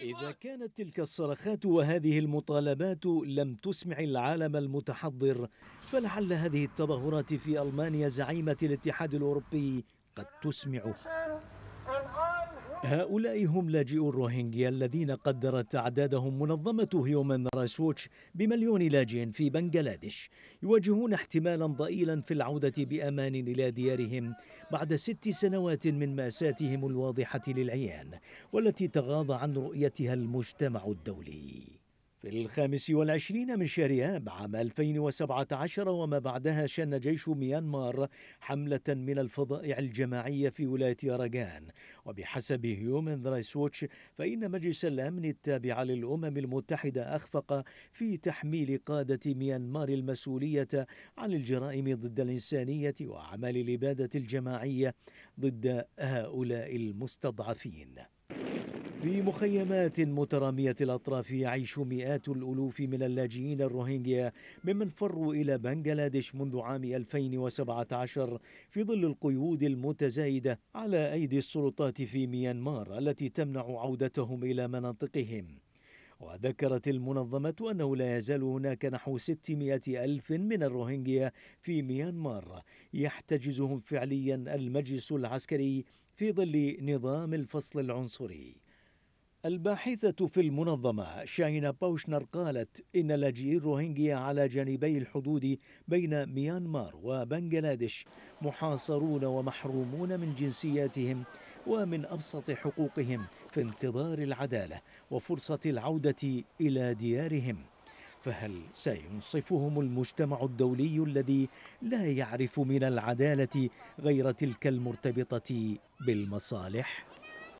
إذا كانت تلك الصرخات وهذه المطالبات لم تسمع العالم المتحضر فلعل هذه التظاهرات في ألمانيا زعيمة الاتحاد الأوروبي قد تسمعه هؤلاء هم لاجئو الروهينجيا الذين قدرت أعدادهم منظمة هيومن راسوتش ووتش بمليون لاجئ في بنغلاديش يواجهون احتمالا ضئيلا في العودة بأمان إلى ديارهم بعد ست سنوات من مأساتهم الواضحة للعيان والتي تغاضى عن رؤيتها المجتمع الدولي في الخامس والعشرين من شهر آب عام 2017 وما بعدها شن جيش ميانمار حملة من الفضائع الجماعية في ولاية أراغان وبحسب هيومن رايتس ووتش فإن مجلس الأمن التابع للأمم المتحدة أخفق في تحميل قادة ميانمار المسؤولية عن الجرائم ضد الإنسانية وأعمال الإبادة الجماعية ضد هؤلاء المستضعفين في مخيمات مترامية الأطراف يعيش مئات الألوف من اللاجئين الروهينجيا ممن فروا إلى بنغلاديش منذ عام 2017 في ظل القيود المتزايدة على أيدي السلطات في ميانمار التي تمنع عودتهم إلى مناطقهم وذكرت المنظمة أنه لا يزال هناك نحو 600 ألف من الروهينجيا في ميانمار يحتجزهم فعليا المجلس العسكري في ظل نظام الفصل العنصري الباحثة في المنظمة شاينا باوشنر قالت إن لاجئي الروهينجيا على جانبي الحدود بين ميانمار وبنغلاديش محاصرون ومحرومون من جنسياتهم ومن أبسط حقوقهم في انتظار العدالة وفرصة العودة إلى ديارهم فهل سينصفهم المجتمع الدولي الذي لا يعرف من العدالة غير تلك المرتبطة بالمصالح؟